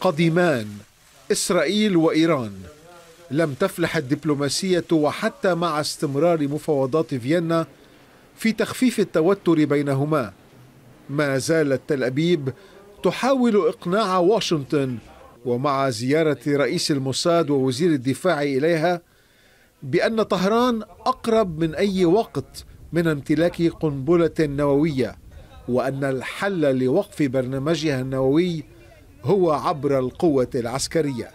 قديمان إسرائيل وإيران لم تفلح الدبلوماسية وحتى مع استمرار مفاوضات فيينا في تخفيف التوتر بينهما ما زالت تل أبيب تحاول إقناع واشنطن ومع زيارة رئيس الموساد ووزير الدفاع إليها بأن طهران أقرب من أي وقت من امتلاك قنبلة نووية وأن الحل لوقف برنامجها النووي هو عبر القوة العسكرية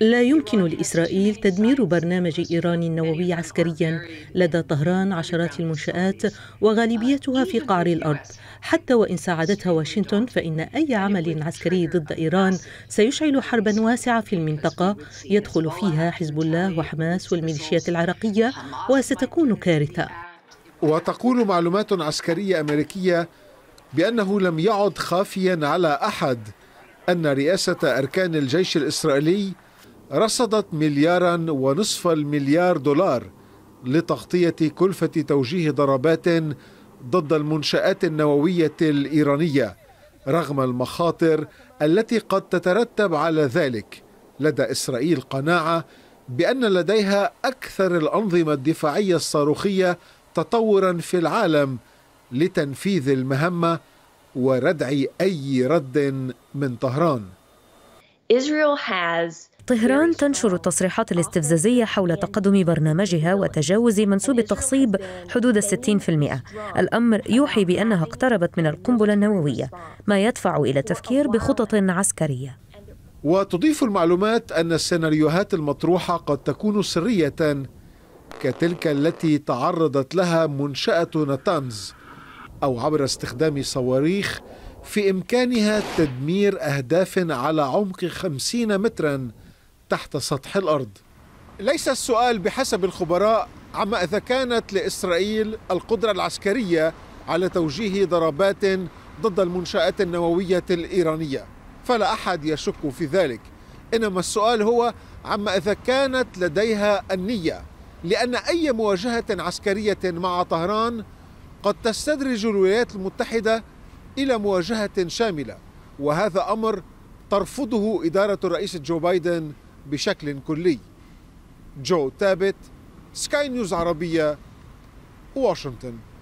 لا يمكن لإسرائيل تدمير برنامج إيران النووي عسكريا لدى طهران عشرات المنشآت وغالبيتها في قعر الأرض حتى وإن ساعدتها واشنطن فإن أي عمل عسكري ضد إيران سيشعل حربا واسعة في المنطقة يدخل فيها حزب الله وحماس والميليشيات العراقية وستكون كارثة وتقول معلومات عسكرية أمريكية بأنه لم يعد خافيا على أحد أن رئاسة أركان الجيش الإسرائيلي رصدت مليارا ونصف المليار دولار لتغطية كلفة توجيه ضربات ضد المنشآت النووية الإيرانية رغم المخاطر التي قد تترتب على ذلك لدى إسرائيل قناعة بأن لديها أكثر الأنظمة الدفاعية الصاروخية تطورا في العالم لتنفيذ المهمه وردع اي رد من طهران طهران تنشر التصريحات الاستفزازية حول تقدم برنامجها وتجاوز منسوب التخصيب حدود الستين في المئة الأمر يوحي بأنها اقتربت من القنبلة النووية ما يدفع إلى التفكير بخطط عسكرية وتضيف المعلومات أن السيناريوهات المطروحة قد تكون سرية كتلك التي تعرضت لها منشأة نتانز أو عبر استخدام صواريخ في إمكانها تدمير أهداف على عمق خمسين مترا تحت سطح الأرض ليس السؤال بحسب الخبراء عما إذا كانت لإسرائيل القدرة العسكرية على توجيه ضربات ضد المنشآت النووية الإيرانية فلا أحد يشك في ذلك إنما السؤال هو عما إذا كانت لديها النية لأن أي مواجهة عسكرية مع طهران قد تستدرج الولايات المتحدة إلى مواجهة شاملة وهذا أمر ترفضه إدارة الرئيس جو بايدن بشكل كلي جو تابت سكاي نيوز عربية واشنطن